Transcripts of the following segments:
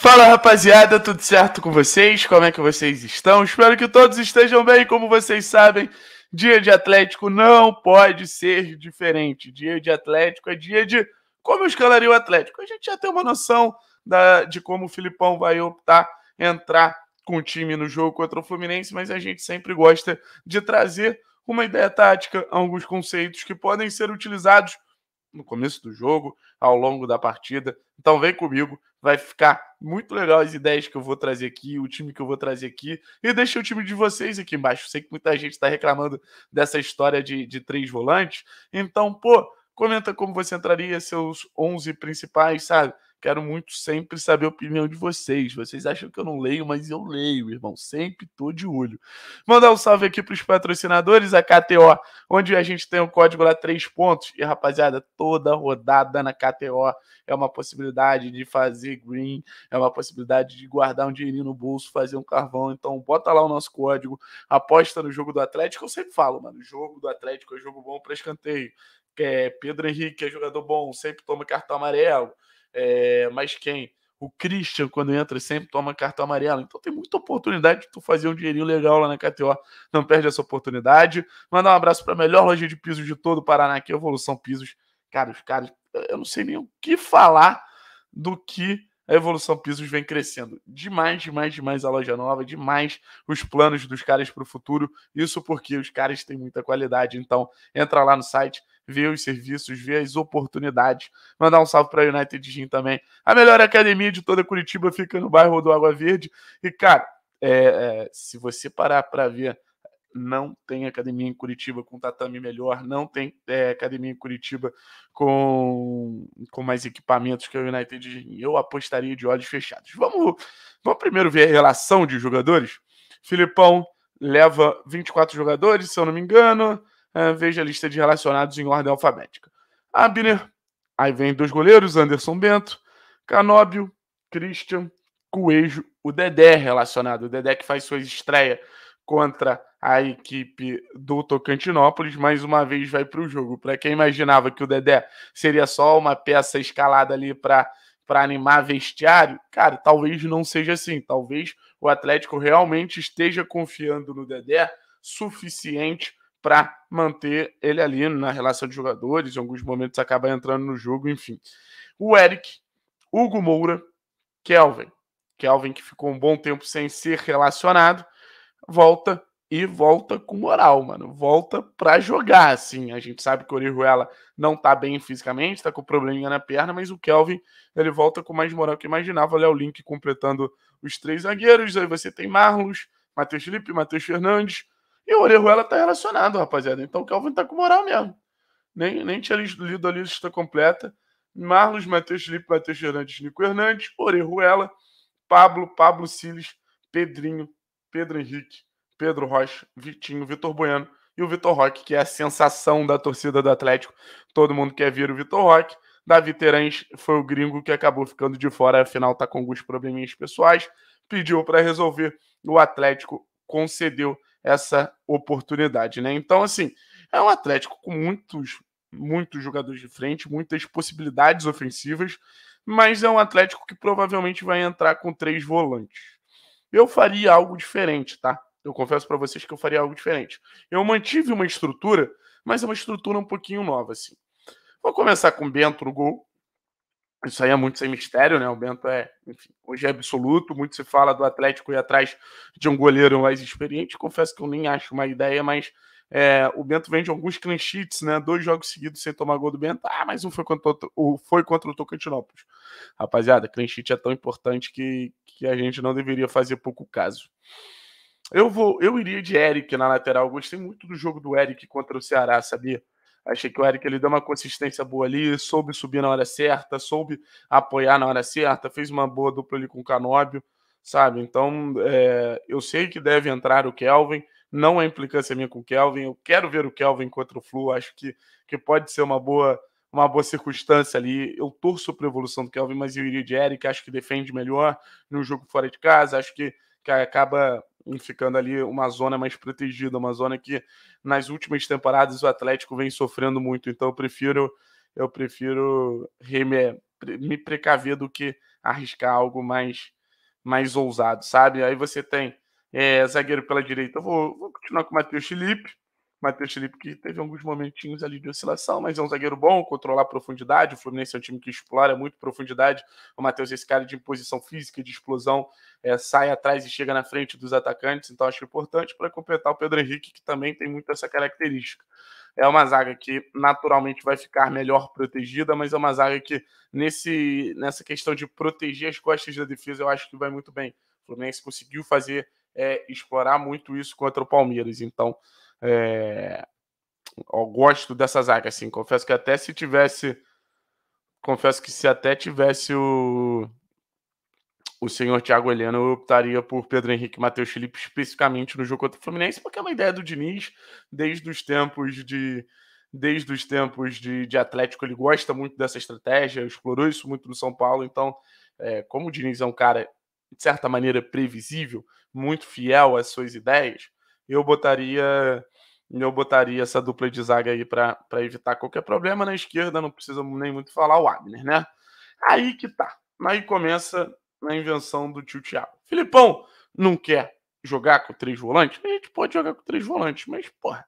Fala rapaziada, tudo certo com vocês? Como é que vocês estão? Espero que todos estejam bem. Como vocês sabem, dia de Atlético não pode ser diferente. Dia de Atlético é dia de como eu escalaria o Atlético. A gente já tem uma noção da, de como o Filipão vai optar entrar com o time no jogo contra o Fluminense, mas a gente sempre gosta de trazer uma ideia tática, alguns conceitos que podem ser utilizados no começo do jogo, ao longo da partida. Então vem comigo, vai ficar muito legal as ideias que eu vou trazer aqui, o time que eu vou trazer aqui. E deixa o time de vocês aqui embaixo. Sei que muita gente está reclamando dessa história de, de três volantes. Então, pô, comenta como você entraria seus 11 principais, sabe? Quero muito sempre saber a opinião de vocês. Vocês acham que eu não leio, mas eu leio, irmão. Sempre tô de olho. Mandar um salve aqui para os patrocinadores, a KTO, onde a gente tem o um código lá, três pontos. E, rapaziada, toda rodada na KTO é uma possibilidade de fazer green, é uma possibilidade de guardar um dinheirinho no bolso, fazer um carvão. Então, bota lá o nosso código, aposta no jogo do Atlético. Eu sempre falo, mano, jogo do Atlético é jogo bom para escanteio. É, Pedro Henrique é jogador bom, sempre toma cartão amarelo. É, mas quem? O Christian, quando entra, sempre toma cartão amarelo. Então tem muita oportunidade de tu fazer um dinheirinho legal lá na KTO. Não perde essa oportunidade. Mandar um abraço para a melhor loja de pisos de todo o Paraná, que é Evolução Pisos. Cara, os caras, eu não sei nem o que falar do que a Evolução Pisos vem crescendo. Demais, demais, demais a loja nova, demais os planos dos caras para o futuro. Isso porque os caras têm muita qualidade. Então, entra lá no site ver os serviços, ver as oportunidades. Mandar um salve para a United Gym também. A melhor academia de toda Curitiba fica no bairro do Água Verde. E, cara, é, é, se você parar para ver, não tem academia em Curitiba com tatame melhor, não tem é, academia em Curitiba com, com mais equipamentos que a United Gym. Eu apostaria de olhos fechados. Vamos, vamos primeiro ver a relação de jogadores? Filipão leva 24 jogadores, se eu não me engano. Uh, veja a lista de relacionados em ordem alfabética. Abner, aí vem dois goleiros, Anderson Bento, Canóbio, Christian, Coelho, o Dedé relacionado. O Dedé que faz sua estreia contra a equipe do Tocantinópolis, mais uma vez vai para o jogo. Para quem imaginava que o Dedé seria só uma peça escalada ali para para animar vestiário, cara, talvez não seja assim. Talvez o Atlético realmente esteja confiando no Dedé suficiente para manter ele ali na relação de jogadores, em alguns momentos acaba entrando no jogo, enfim. O Eric, Hugo Moura, Kelvin. Kelvin que ficou um bom tempo sem ser relacionado, volta e volta com moral, mano. Volta para jogar, assim. A gente sabe que o Orihuela não tá bem fisicamente, tá com probleminha na perna, mas o Kelvin, ele volta com mais moral que imaginava. Olha o link completando os três zagueiros. Aí você tem Marlos, Matheus Felipe, Matheus Fernandes, e o Orejuela tá relacionado, rapaziada. Então o Kelvin tá com moral mesmo. Nem, nem tinha lido a lista completa. Marlos, Matheus Felipe, Matheus Fernandes, Nico Hernandes, Orejuela, Pablo, Pablo Siles, Pedrinho, Pedro Henrique, Pedro Rocha, Vitinho, Vitor Bueno e o Vitor Roque, que é a sensação da torcida do Atlético. Todo mundo quer ver o Vitor Roque. Davi Terães foi o gringo que acabou ficando de fora, afinal tá com alguns probleminhas pessoais. Pediu para resolver, o Atlético concedeu essa oportunidade, né? Então, assim, é um Atlético com muitos, muitos jogadores de frente, muitas possibilidades ofensivas, mas é um Atlético que provavelmente vai entrar com três volantes. Eu faria algo diferente, tá? Eu confesso para vocês que eu faria algo diferente. Eu mantive uma estrutura, mas é uma estrutura um pouquinho nova, assim. Vou começar com o Bento no gol, isso aí é muito sem mistério, né? O Bento é, enfim, hoje é absoluto. Muito se fala do Atlético ir atrás de um goleiro mais experiente. Confesso que eu nem acho uma ideia, mas é, o Bento vende alguns clean sheets, né? Dois jogos seguidos sem tomar gol do Bento. Ah, mas um foi contra o, foi contra o Tocantinópolis. Rapaziada, clean sheet é tão importante que, que a gente não deveria fazer pouco caso. Eu vou, eu iria de Eric na lateral. gostei muito do jogo do Eric contra o Ceará, sabia? Achei que o Eric ele deu uma consistência boa ali, soube subir na hora certa, soube apoiar na hora certa, fez uma boa dupla ali com o Canóbio, sabe? Então, é, eu sei que deve entrar o Kelvin, não é implicância minha com o Kelvin, eu quero ver o Kelvin contra o Flu, acho que, que pode ser uma boa uma boa circunstância ali. Eu torço para a evolução do Kelvin, mas eu iria de Eric, acho que defende melhor no jogo fora de casa, acho que que acaba ficando ali uma zona mais protegida, uma zona que nas últimas temporadas o Atlético vem sofrendo muito. Então eu prefiro eu prefiro me, me precaver do que arriscar algo mais mais ousado, sabe? Aí você tem é, zagueiro pela direita. Eu vou, vou continuar com o Matheus Felipe. Matheus Felipe, que teve alguns momentinhos ali de oscilação, mas é um zagueiro bom, controlar a profundidade. O Fluminense é um time que explora muito profundidade. O Matheus, esse cara de imposição física, de explosão, é, sai atrás e chega na frente dos atacantes, então acho importante para completar o Pedro Henrique, que também tem muito essa característica. É uma zaga que naturalmente vai ficar melhor protegida, mas é uma zaga que, nesse, nessa questão de proteger as costas da defesa, eu acho que vai muito bem. O Fluminense conseguiu fazer, é, explorar muito isso contra o Palmeiras. Então, é, eu gosto dessa zaga, assim. Confesso que até se tivesse. Confesso que se até tivesse o. O senhor Thiago Helena, eu optaria por Pedro Henrique e Matheus Felipe, especificamente no jogo contra o Fluminense, porque é uma ideia do Diniz desde os tempos de. Desde os tempos de, de Atlético, ele gosta muito dessa estratégia, explorou isso muito no São Paulo. Então, é, como o Diniz é um cara, de certa maneira, previsível, muito fiel às suas ideias, eu botaria eu botaria essa dupla de zaga aí para evitar qualquer problema. Na esquerda, não precisa nem muito falar o Abner, né? Aí que tá. Aí começa a invenção do tio Thiago. Filipão não quer jogar com três volantes? A gente pode jogar com três volantes, mas, porra,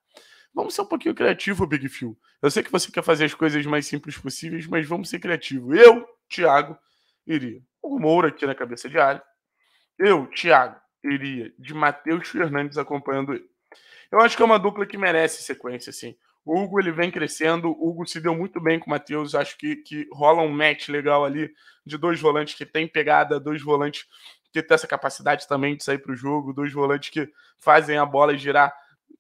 vamos ser um pouquinho criativo, Big Phil. Eu sei que você quer fazer as coisas mais simples possíveis, mas vamos ser criativo. Eu, Thiago, iria. O Moura aqui na cabeça de alho. Eu, Thiago, iria de Matheus Fernandes acompanhando ele. Eu acho que é uma dupla que merece sequência, assim. O Hugo ele vem crescendo, o Hugo se deu muito bem com o Matheus, acho que, que rola um match legal ali de dois volantes que tem pegada, dois volantes que tem essa capacidade também de sair para o jogo, dois volantes que fazem a bola girar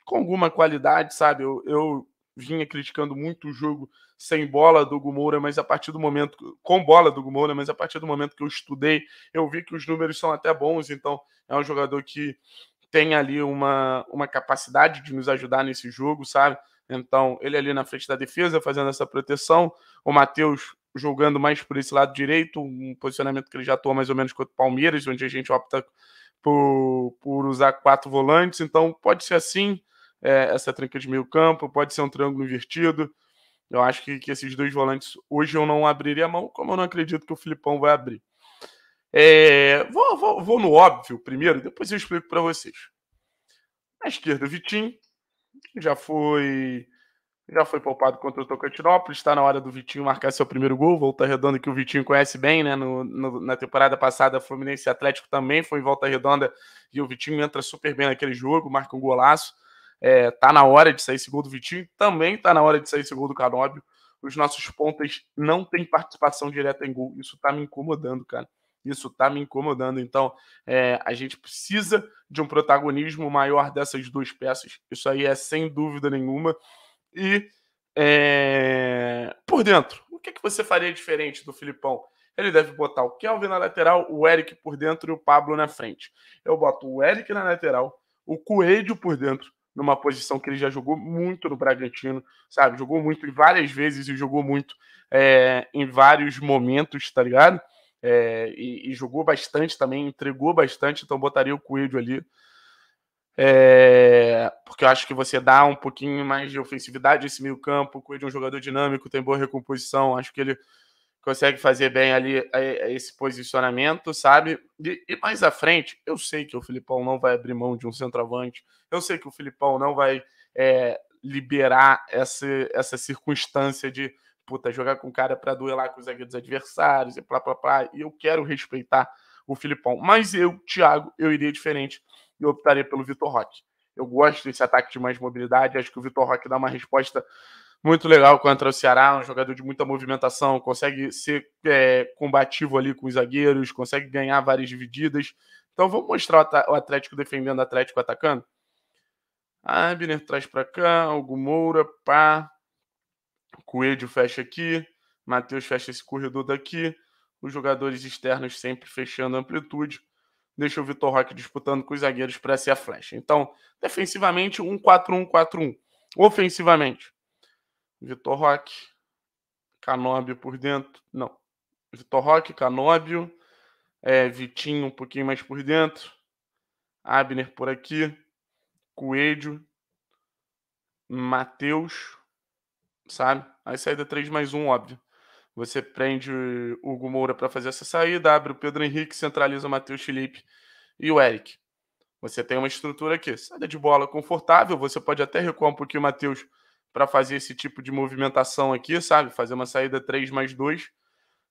com alguma qualidade, sabe? Eu, eu vinha criticando muito o jogo sem bola do Gumoura, mas a partir do momento com bola do Gumoura, mas a partir do momento que eu estudei, eu vi que os números são até bons, então é um jogador que tem ali uma, uma capacidade de nos ajudar nesse jogo, sabe? Então, ele ali na frente da defesa, fazendo essa proteção, o Matheus jogando mais por esse lado direito, um posicionamento que ele já atua mais ou menos contra o Palmeiras, onde a gente opta por, por usar quatro volantes, então pode ser assim, é, essa tranca de meio campo, pode ser um triângulo invertido. Eu acho que, que esses dois volantes hoje eu não abriria a mão, como eu não acredito que o Filipão vai abrir. É, vou, vou, vou, no óbvio primeiro, depois eu explico para vocês. Na esquerda, Vitinho. Já foi já foi poupado contra o Tocantinópolis. Está na hora do Vitinho marcar seu primeiro gol. Volta Redonda, que o Vitinho conhece bem, né? No, no, na temporada passada, Fluminense Atlético também foi em volta redonda. E o Vitinho entra super bem naquele jogo, marca um golaço. É, tá na hora de sair esse gol do Vitinho, também tá na hora de sair esse gol do Canóbio. Os nossos pontas não têm participação direta em gol. Isso tá me incomodando, cara. Isso tá me incomodando. Então, é, a gente precisa de um protagonismo maior dessas duas peças. Isso aí é sem dúvida nenhuma. E é, por dentro, o que, é que você faria diferente do Filipão? Ele deve botar o Kelvin na lateral, o Eric por dentro e o Pablo na frente. Eu boto o Eric na lateral, o Coelho por dentro, numa posição que ele já jogou muito no Bragantino, sabe? Jogou muito em várias vezes e jogou muito é, em vários momentos, tá ligado? É, e, e, jogou bastante também, entregou bastante, então botaria o Coelho ali. É, porque eu acho que você dá um pouquinho mais de ofensividade nesse esse meio-campo. O Coelho é um jogador dinâmico, tem boa recomposição. Acho que ele consegue fazer bem ali é, é, esse posicionamento, sabe? E, e, mais à frente, eu sei que o Filipão não vai abrir mão de um centroavante, eu sei que o Filipão não vai é, liberar essa, essa circunstância de puta, jogar com o cara para duelar com os zagueiros adversários e plá, plá, plá, e eu quero respeitar o Filipão. Mas eu, Thiago, eu iria diferente e optaria pelo Vitor Roque. Eu gosto desse ataque de mais mobilidade, acho que o Vitor Roque dá uma resposta muito legal contra o Ceará, um jogador de muita movimentação, consegue ser é, combativo ali com os zagueiros, consegue ganhar várias divididas. Então vamos mostrar o Atlético defendendo, o Atlético atacando. Ah, Abner traz para cá, Hugo Moura, pá. Coelho fecha aqui, Matheus fecha esse corredor daqui. Os jogadores externos sempre fechando a amplitude. Deixa o Vitor Roque disputando com os zagueiros para ser a flecha. Então, defensivamente, 1 4-1-4-1. Ofensivamente, Vitor Roque, Canóbio por dentro. Não. Vitor Roque, Canóbio, é, Vitinho um pouquinho mais por dentro, Abner por aqui, Coelho, Matheus, sabe? Aí saída 3 mais 1, óbvio. Você prende o Hugo Moura para fazer essa saída, abre o Pedro Henrique, centraliza o Matheus Felipe e o Eric. Você tem uma estrutura aqui. Saída de bola confortável, você pode até recuar um pouquinho o Matheus para fazer esse tipo de movimentação aqui, sabe? Fazer uma saída 3 mais 2,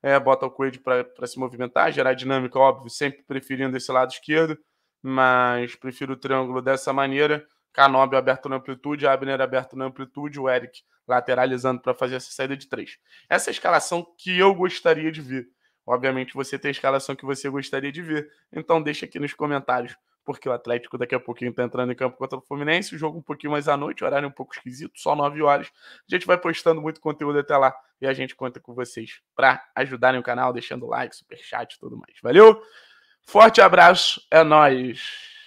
é, bota o Coelho para se movimentar, gerar dinâmica, óbvio, sempre preferindo esse lado esquerdo, mas prefiro o triângulo dessa maneira. Canobi aberto na amplitude, Abner aberto na amplitude, o Eric lateralizando para fazer essa saída de três. Essa é a escalação que eu gostaria de ver. Obviamente você tem a escalação que você gostaria de ver. Então deixa aqui nos comentários porque o Atlético daqui a pouquinho tá entrando em campo contra o Fluminense, o jogo um pouquinho mais à noite, horário um pouco esquisito, só 9 horas. A gente vai postando muito conteúdo até lá e a gente conta com vocês para ajudarem o canal, deixando like, super chat e tudo mais. Valeu? Forte abraço, é nós.